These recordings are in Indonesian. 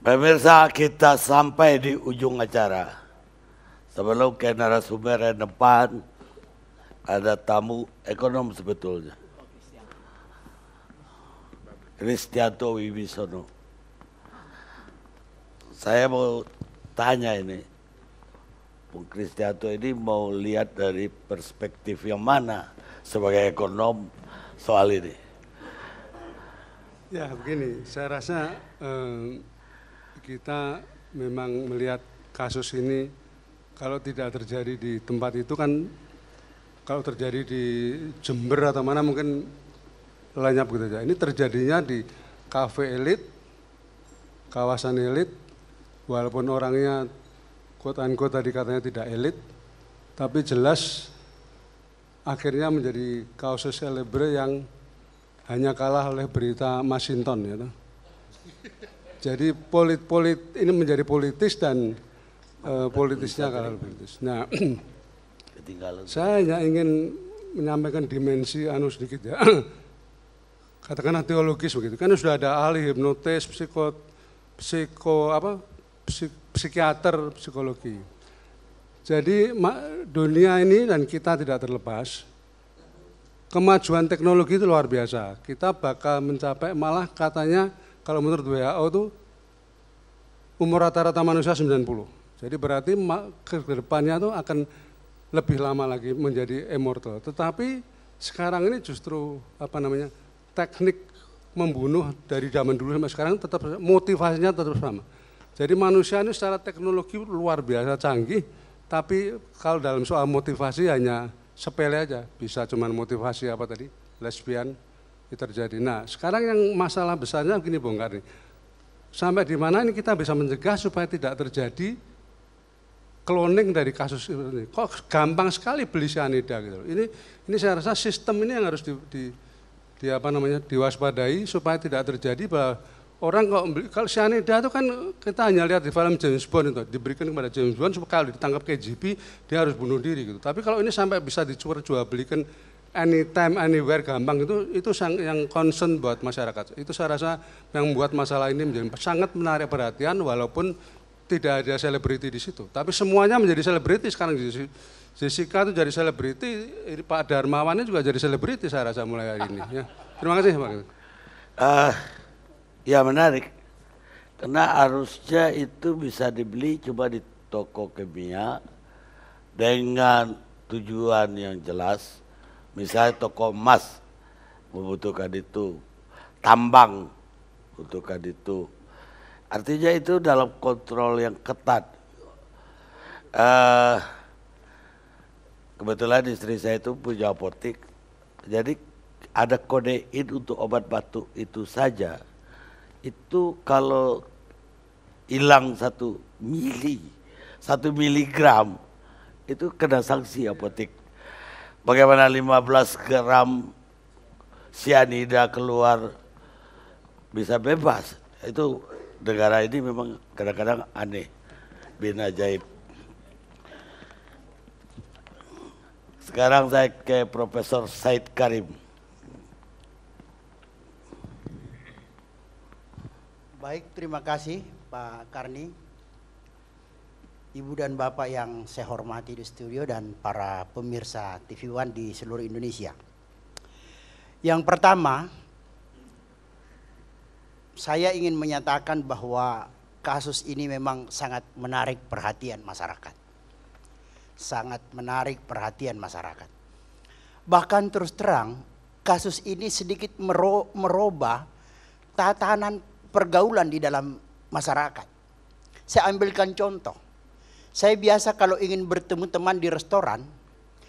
Pemirsa kita sampai di ujung acara. Sebelum ke narasumber yang depan, ada tamu ekonom sebetulnya. Kristianto Wibisono. Saya mau tanya ini, Bung Kristianto ini mau lihat dari perspektif yang mana sebagai ekonom soal ini? Ya begini, saya rasa eh, kita memang melihat kasus ini kalau tidak terjadi di tempat itu kan kalau terjadi di Jember atau mana mungkin lainnya begitu aja. Ini terjadinya di kafe elit, kawasan elit, walaupun orangnya kota-kota tadi katanya tidak elit, tapi jelas akhirnya menjadi kasus selebre yang hanya kalah oleh berita Masinton ya. Jadi politik polit ini menjadi politis dan uh, politisnya kalau politis. Nah, Saya hanya ingin menyampaikan dimensi anu sedikit ya. Katakanlah teologis begitu. Kan sudah ada ahli hipnotis, psikot, psiko apa? Psik, psikiater, psikologi. Jadi dunia ini dan kita tidak terlepas. Kemajuan teknologi itu luar biasa. Kita bakal mencapai malah katanya kalau menurut WHO itu umur rata-rata manusia 90. Jadi berarti ke depannya itu akan lebih lama lagi menjadi immortal. Tetapi sekarang ini justru apa namanya teknik membunuh dari zaman dulu sampai sekarang tetap motivasinya tetap sama. Jadi manusia ini secara teknologi luar biasa canggih, tapi kalau dalam soal motivasi hanya sepele aja, bisa cuman motivasi apa tadi, lesbian, itu terjadi. Nah, sekarang yang masalah besarnya begini Bung Karni. Sampai di mana ini kita bisa mencegah supaya tidak terjadi cloning dari kasus ini. Kok gampang sekali beli sianida gitu. Ini ini saya rasa sistem ini yang harus di, di, di apa namanya diwaspadai supaya tidak terjadi bahwa orang kok beli, kalau sianida itu kan kita hanya lihat di film James Bond itu diberikan kepada James Bond supaya kalau ditangkap KGB dia harus bunuh diri gitu. Tapi kalau ini sampai bisa dicuri jual belikan anytime anywhere gampang itu itu sang, yang concern buat masyarakat. Itu saya rasa yang membuat masalah ini menjadi sangat menarik perhatian walaupun tidak ada selebriti di situ. Tapi semuanya menjadi selebriti sekarang Jessica itu jadi selebriti, Pak Darmawannya juga jadi selebriti saya rasa mulai hari ini. Ya. Terima kasih Pak. Uh, ya menarik, karena arusnya itu bisa dibeli coba di toko kimia dengan tujuan yang jelas Misalnya toko emas membutuhkan itu, tambang membutuhkan itu. Artinya itu dalam kontrol yang ketat. Uh, kebetulan istri saya itu punya apotik, jadi ada kodein untuk obat batuk itu saja. Itu kalau hilang satu mili, satu miligram, itu kena sanksi apotik. Bagaimana 15 gram sianida keluar bisa bebas. Itu negara ini memang kadang-kadang aneh, bin ajaib. Sekarang saya ke Profesor Said Karim. Baik, terima kasih Pak Karni ibu dan bapak yang saya hormati di studio dan para pemirsa TV One di seluruh Indonesia. Yang pertama, saya ingin menyatakan bahwa kasus ini memang sangat menarik perhatian masyarakat. Sangat menarik perhatian masyarakat. Bahkan terus terang, kasus ini sedikit merubah tatanan pergaulan di dalam masyarakat. Saya ambilkan contoh. Saya biasa kalau ingin bertemu teman di restoran,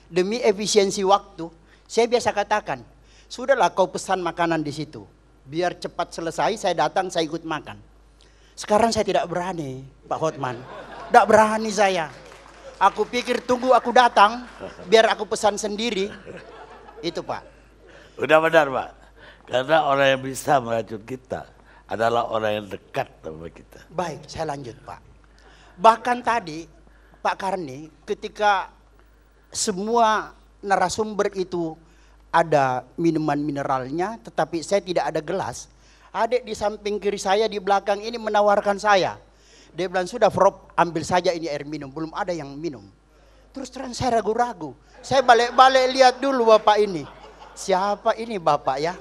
demi efisiensi waktu, saya biasa katakan, sudahlah kau pesan makanan di situ. Biar cepat selesai, saya datang, saya ikut makan. Sekarang saya tidak berani, Pak Hotman. Tidak berani saya. Aku pikir tunggu aku datang, biar aku pesan sendiri. Itu Pak. Udah benar Pak. Karena orang yang bisa meracun kita adalah orang yang dekat sama kita. Baik, saya lanjut Pak. Bahkan tadi Pak Karni ketika semua narasumber itu ada minuman mineralnya tetapi saya tidak ada gelas. Adik di samping kiri saya di belakang ini menawarkan saya. Dia bilang sudah Prof ambil saja ini air minum belum ada yang minum. Terus terang saya ragu-ragu. Saya balik-balik lihat dulu bapak ini. Siapa ini bapak ya?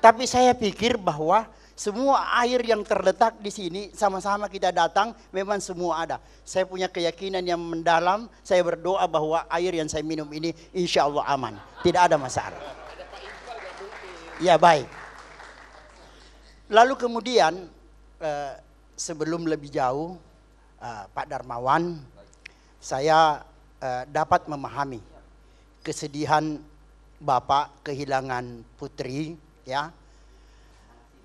Tapi saya pikir bahwa semua air yang terletak di sini sama-sama kita datang memang semua ada. Saya punya keyakinan yang mendalam, saya berdoa bahwa air yang saya minum ini insya Allah aman. Tidak ada masalah. Ya baik. Lalu kemudian eh, sebelum lebih jauh eh, Pak Darmawan, saya eh, dapat memahami kesedihan Bapak kehilangan putri ya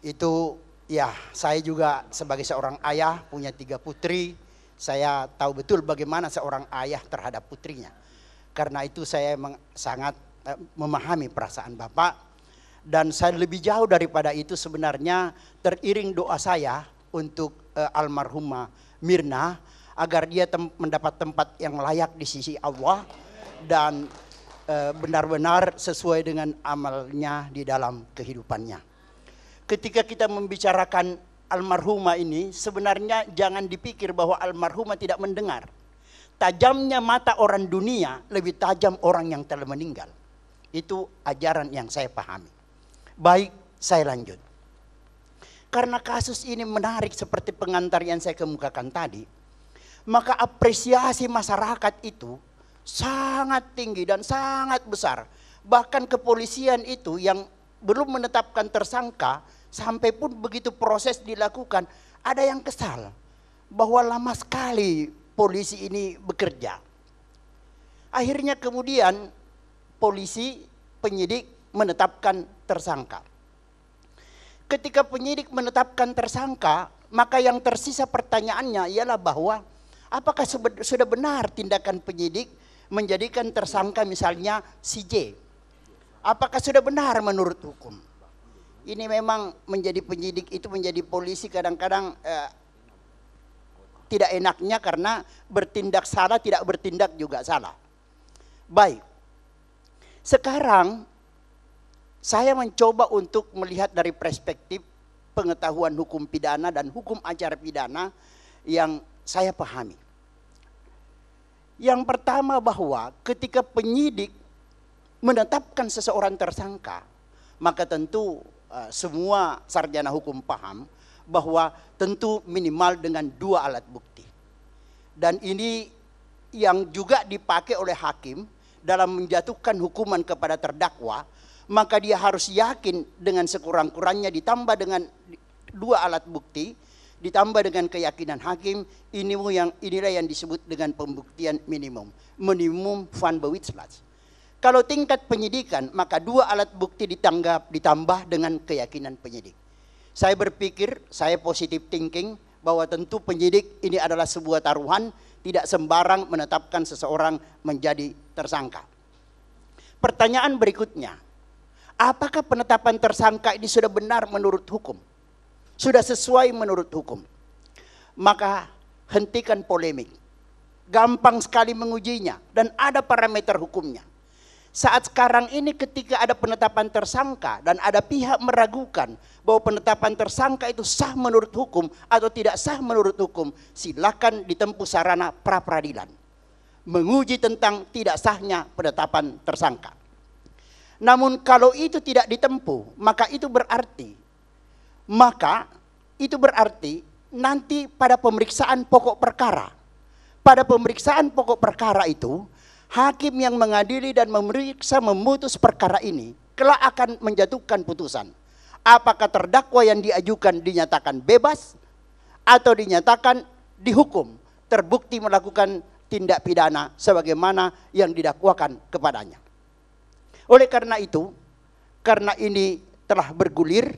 itu ya saya juga sebagai seorang ayah punya tiga putri. Saya tahu betul bagaimana seorang ayah terhadap putrinya. Karena itu saya sangat eh, memahami perasaan Bapak. Dan saya lebih jauh daripada itu sebenarnya teriring doa saya untuk eh, almarhumah Mirna agar dia tem mendapat tempat yang layak di sisi Allah dan eh, benar-benar sesuai dengan amalnya di dalam kehidupannya ketika kita membicarakan almarhumah ini sebenarnya jangan dipikir bahwa almarhumah tidak mendengar. Tajamnya mata orang dunia lebih tajam orang yang telah meninggal. Itu ajaran yang saya pahami. Baik, saya lanjut. Karena kasus ini menarik seperti pengantar yang saya kemukakan tadi, maka apresiasi masyarakat itu sangat tinggi dan sangat besar. Bahkan kepolisian itu yang belum menetapkan tersangka, sampai pun begitu proses dilakukan, ada yang kesal bahwa lama sekali polisi ini bekerja. Akhirnya kemudian polisi penyidik menetapkan tersangka. Ketika penyidik menetapkan tersangka, maka yang tersisa pertanyaannya ialah bahwa apakah sudah benar tindakan penyidik menjadikan tersangka misalnya si J Apakah sudah benar menurut hukum? Ini memang menjadi penyidik itu menjadi polisi kadang-kadang eh, tidak enaknya karena bertindak salah tidak bertindak juga salah. Baik. Sekarang saya mencoba untuk melihat dari perspektif pengetahuan hukum pidana dan hukum acara pidana yang saya pahami. Yang pertama bahwa ketika penyidik menetapkan seseorang tersangka, maka tentu eh, semua sarjana hukum paham bahwa tentu minimal dengan dua alat bukti. Dan ini yang juga dipakai oleh hakim dalam menjatuhkan hukuman kepada terdakwa, maka dia harus yakin dengan sekurang-kurangnya ditambah dengan dua alat bukti, ditambah dengan keyakinan hakim, ini yang inilah yang disebut dengan pembuktian minimum, minimum van bewijslaat. Kalau tingkat penyidikan, maka dua alat bukti ditanggap, ditambah dengan keyakinan penyidik. Saya berpikir, saya positif thinking, bahwa tentu penyidik ini adalah sebuah taruhan, tidak sembarang menetapkan seseorang menjadi tersangka. Pertanyaan berikutnya, apakah penetapan tersangka ini sudah benar menurut hukum? Sudah sesuai menurut hukum? Maka hentikan polemik. Gampang sekali mengujinya dan ada parameter hukumnya. Saat sekarang ini ketika ada penetapan tersangka dan ada pihak meragukan bahwa penetapan tersangka itu sah menurut hukum atau tidak sah menurut hukum, silakan ditempuh sarana pra peradilan. Menguji tentang tidak sahnya penetapan tersangka. Namun kalau itu tidak ditempuh, maka itu berarti maka itu berarti nanti pada pemeriksaan pokok perkara. Pada pemeriksaan pokok perkara itu hakim yang mengadili dan memeriksa memutus perkara ini kelak akan menjatuhkan putusan. Apakah terdakwa yang diajukan dinyatakan bebas atau dinyatakan dihukum terbukti melakukan tindak pidana sebagaimana yang didakwakan kepadanya. Oleh karena itu, karena ini telah bergulir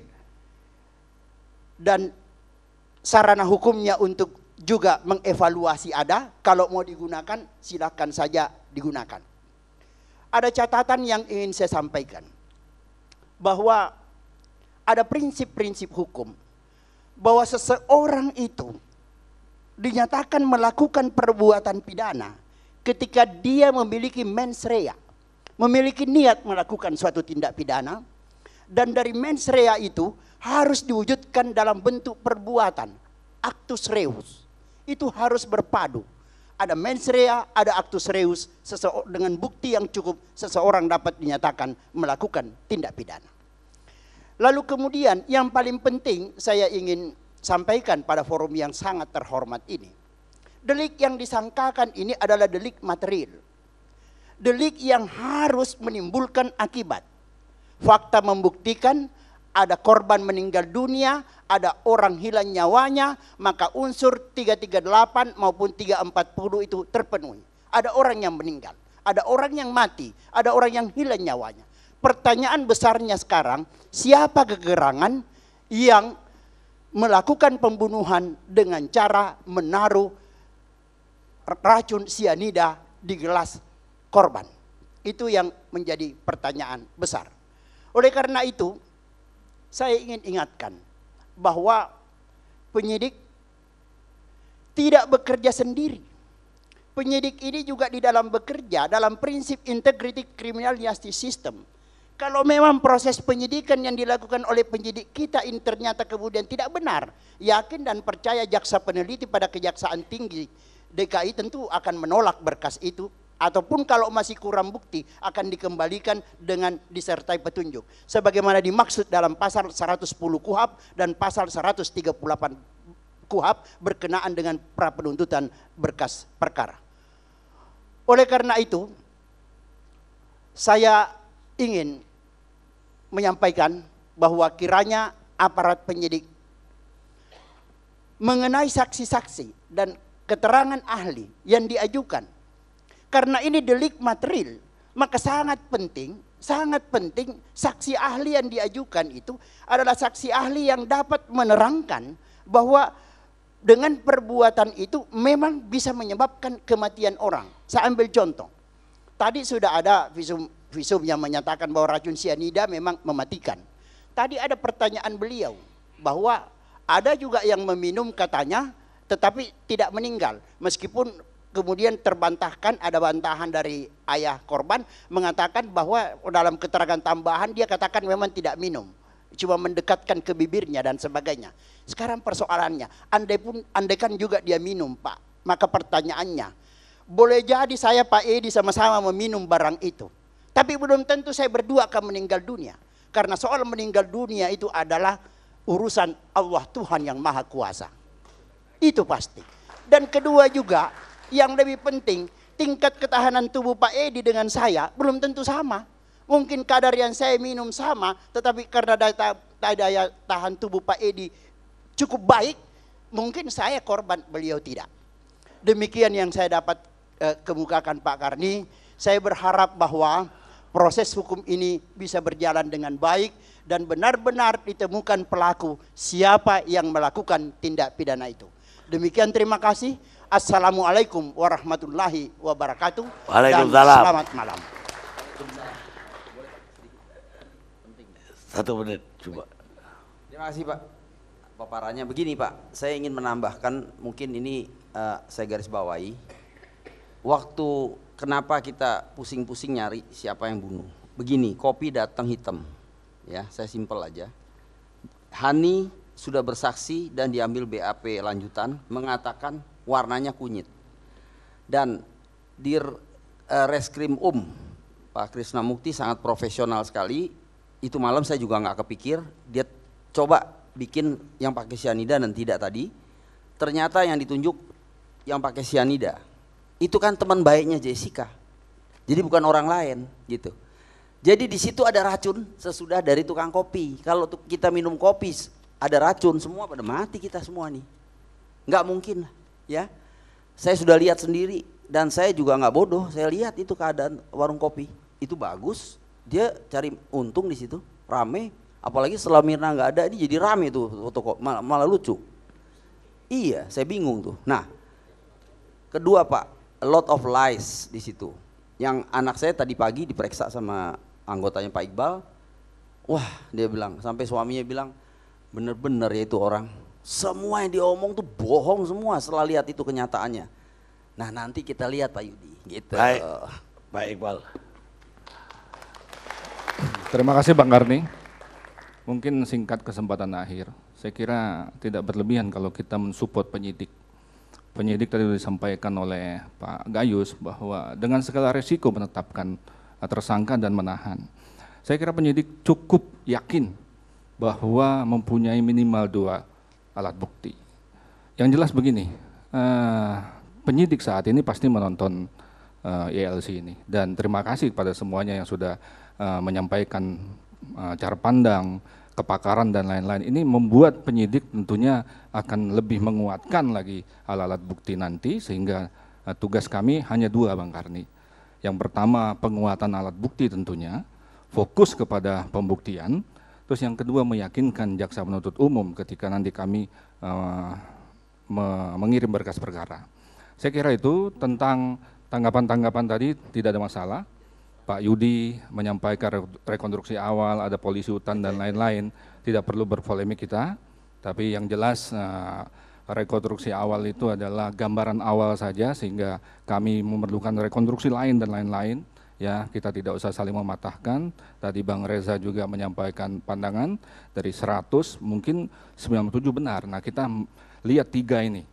dan sarana hukumnya untuk juga mengevaluasi ada, kalau mau digunakan silakan saja digunakan. Ada catatan yang ingin saya sampaikan. Bahwa ada prinsip-prinsip hukum. Bahwa seseorang itu dinyatakan melakukan perbuatan pidana ketika dia memiliki mens rea. Memiliki niat melakukan suatu tindak pidana. Dan dari mens rea itu harus diwujudkan dalam bentuk perbuatan. Actus reus. Itu harus berpadu ada mens rea, ada actus reus, dengan bukti yang cukup seseorang dapat dinyatakan melakukan tindak pidana. Lalu kemudian yang paling penting saya ingin sampaikan pada forum yang sangat terhormat ini. Delik yang disangkakan ini adalah delik material. Delik yang harus menimbulkan akibat. Fakta membuktikan ada korban meninggal dunia, ada orang hilang nyawanya, maka unsur 338 maupun 340 itu terpenuhi. Ada orang yang meninggal, ada orang yang mati, ada orang yang hilang nyawanya. Pertanyaan besarnya sekarang, siapa kegerangan yang melakukan pembunuhan dengan cara menaruh racun sianida di gelas korban? Itu yang menjadi pertanyaan besar. Oleh karena itu, saya ingin ingatkan bahwa penyidik tidak bekerja sendiri. Penyidik ini juga di dalam bekerja dalam prinsip integrity criminal justice system. Kalau memang proses penyidikan yang dilakukan oleh penyidik kita ini ternyata kemudian tidak benar, yakin dan percaya jaksa peneliti pada kejaksaan tinggi DKI tentu akan menolak berkas itu ataupun kalau masih kurang bukti akan dikembalikan dengan disertai petunjuk sebagaimana dimaksud dalam pasal 110 KUHAP dan pasal 138 KUHAP berkenaan dengan pra penuntutan berkas perkara. Oleh karena itu saya ingin menyampaikan bahwa kiranya aparat penyidik mengenai saksi-saksi dan keterangan ahli yang diajukan karena ini delik material, maka sangat penting, sangat penting saksi ahli yang diajukan itu adalah saksi ahli yang dapat menerangkan bahwa dengan perbuatan itu memang bisa menyebabkan kematian orang. Saya ambil contoh. Tadi sudah ada visum visum yang menyatakan bahwa racun sianida memang mematikan. Tadi ada pertanyaan beliau bahwa ada juga yang meminum katanya tetapi tidak meninggal meskipun kemudian terbantahkan ada bantahan dari ayah korban mengatakan bahwa dalam keterangan tambahan dia katakan memang tidak minum cuma mendekatkan ke bibirnya dan sebagainya. Sekarang persoalannya, andai pun andaikan juga dia minum, Pak, maka pertanyaannya, boleh jadi saya Pak Edi sama-sama meminum barang itu. Tapi belum tentu saya berdua akan meninggal dunia. Karena soal meninggal dunia itu adalah urusan Allah Tuhan yang Maha Kuasa. Itu pasti. Dan kedua juga yang lebih penting, tingkat ketahanan tubuh Pak Edi dengan saya belum tentu sama. Mungkin kadar yang saya minum sama, tetapi karena daya, daya tahan tubuh Pak Edi cukup baik, mungkin saya korban, beliau tidak. Demikian yang saya dapat eh, kemukakan Pak Karni. Saya berharap bahwa proses hukum ini bisa berjalan dengan baik dan benar-benar ditemukan pelaku siapa yang melakukan tindak pidana itu. Demikian terima kasih. Assalamualaikum warahmatullahi wabarakatuh. Waalaikumsalam. Dan selamat malam. Satu menit coba. Terima kasih Pak. Paparannya begini Pak, saya ingin menambahkan mungkin ini uh, saya garis bawahi. Waktu kenapa kita pusing-pusing nyari siapa yang bunuh? Begini, kopi datang hitam. Ya, saya simpel aja. Hani sudah bersaksi dan diambil BAP lanjutan mengatakan warnanya kunyit. Dan di eh, reskrim um Pak Krisna Mukti sangat profesional sekali. Itu malam saya juga nggak kepikir dia coba bikin yang pakai cyanida dan tidak tadi. Ternyata yang ditunjuk yang pakai cyanida itu kan teman baiknya Jessica. Jadi bukan orang lain gitu. Jadi di situ ada racun sesudah dari tukang kopi. Kalau kita minum kopi ada racun semua pada mati kita semua nih. Nggak mungkin lah ya saya sudah lihat sendiri dan saya juga nggak bodoh saya lihat itu keadaan warung kopi itu bagus dia cari untung di situ rame apalagi setelah Mirna nggak ada ini jadi rame tuh toko malah, malah lucu iya saya bingung tuh nah kedua pak a lot of lies di situ yang anak saya tadi pagi diperiksa sama anggotanya Pak Iqbal wah dia bilang sampai suaminya bilang bener-bener ya itu orang semua yang diomong tuh bohong semua setelah lihat itu kenyataannya. Nah nanti kita lihat Pak Yudi. Gitu. Baik, Baik Iqbal. Terima kasih Bang Karni. Mungkin singkat kesempatan akhir. Saya kira tidak berlebihan kalau kita mensupport penyidik. Penyidik tadi disampaikan oleh Pak Gayus bahwa dengan segala resiko menetapkan tersangka dan menahan. Saya kira penyidik cukup yakin bahwa mempunyai minimal dua alat bukti. Yang jelas begini, eh, penyidik saat ini pasti menonton uh, eh, ILC e ini dan terima kasih kepada semuanya yang sudah eh, menyampaikan cara pandang, kepakaran dan lain-lain. Ini membuat penyidik tentunya akan lebih menguatkan lagi alat-alat bukti nanti sehingga tugas kami hanya dua Bang Karni. Yang pertama penguatan alat bukti tentunya, fokus kepada pembuktian, Terus yang kedua meyakinkan jaksa penuntut umum ketika nanti kami uh, me mengirim berkas perkara. Saya kira itu tentang tanggapan-tanggapan tadi tidak ada masalah. Pak Yudi menyampaikan rekonstruksi awal, ada polisi hutan dan lain-lain, tidak perlu berpolemik kita. Tapi yang jelas uh, rekonstruksi awal itu adalah gambaran awal saja sehingga kami memerlukan rekonstruksi lain dan lain-lain ya kita tidak usah saling mematahkan. Tadi Bang Reza juga menyampaikan pandangan dari 100 mungkin 97 benar. Nah kita lihat tiga ini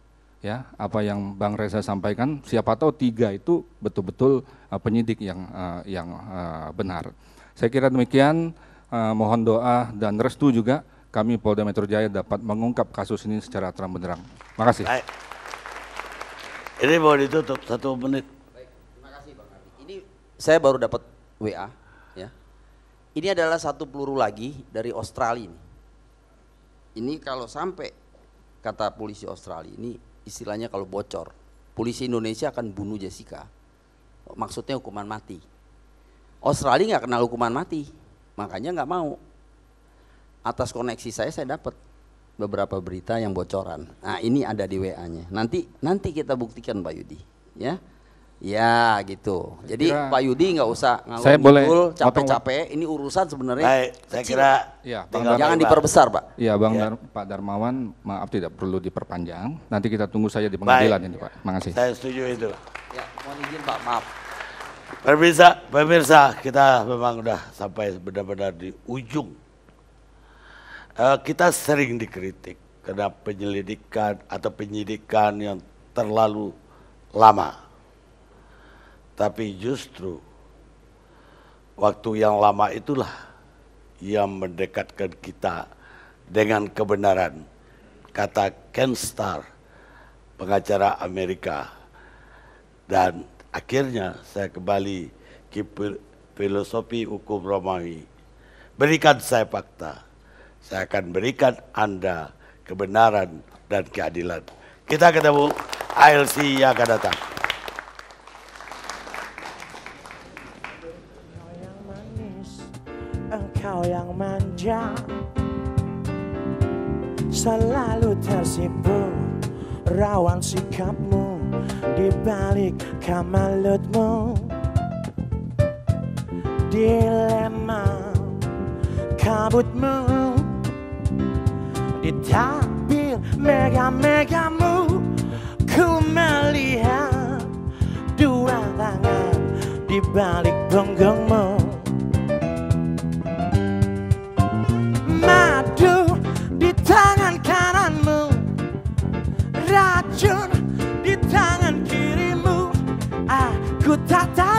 ya apa yang Bang Reza sampaikan siapa tahu tiga itu betul-betul eh, penyidik yang eh, yang eh, benar. Saya kira demikian mohon doa dan restu juga kami Polda Metro Jaya dapat mengungkap kasus ini secara terang benderang. Makasih. Baik. Ini mau ditutup satu menit saya baru dapat WA ya. Ini adalah satu peluru lagi dari Australia ini. Ini kalau sampai kata polisi Australia ini istilahnya kalau bocor, polisi Indonesia akan bunuh Jessica. Maksudnya hukuman mati. Australia nggak kenal hukuman mati, makanya nggak mau. Atas koneksi saya saya dapat beberapa berita yang bocoran. Nah ini ada di WA-nya. Nanti nanti kita buktikan Pak Yudi, ya. Ya gitu. Jadi kira, Pak Yudi nggak usah ngalamin boleh capek-capek. Ini urusan sebenarnya. Baik, saya kecil. kira ya, Bang Darmawan. jangan diperbesar, Pak. Iya, Bang ya. Pak Darmawan, maaf tidak perlu diperpanjang. Nanti kita tunggu saja di pengadilan ini, Pak. Makasih. Saya setuju itu. Ya, mohon izin Pak, maaf. Pemirsa, pemirsa, kita memang sudah sampai benar-benar di ujung. Uh, kita sering dikritik karena penyelidikan atau penyidikan yang terlalu lama tapi justru waktu yang lama itulah yang mendekatkan kita dengan kebenaran. Kata Ken Starr, pengacara Amerika. Dan akhirnya saya kembali ke filosofi hukum Romawi. Berikan saya fakta. Saya akan berikan Anda kebenaran dan keadilan. Kita ketemu ALC yang akan datang. Selalu tersipu Rawan sikapmu Di balik kamalutmu Dilema kabutmu Di tabir mega-megamu Ku melihat dua tangan di balik punggungmu good that I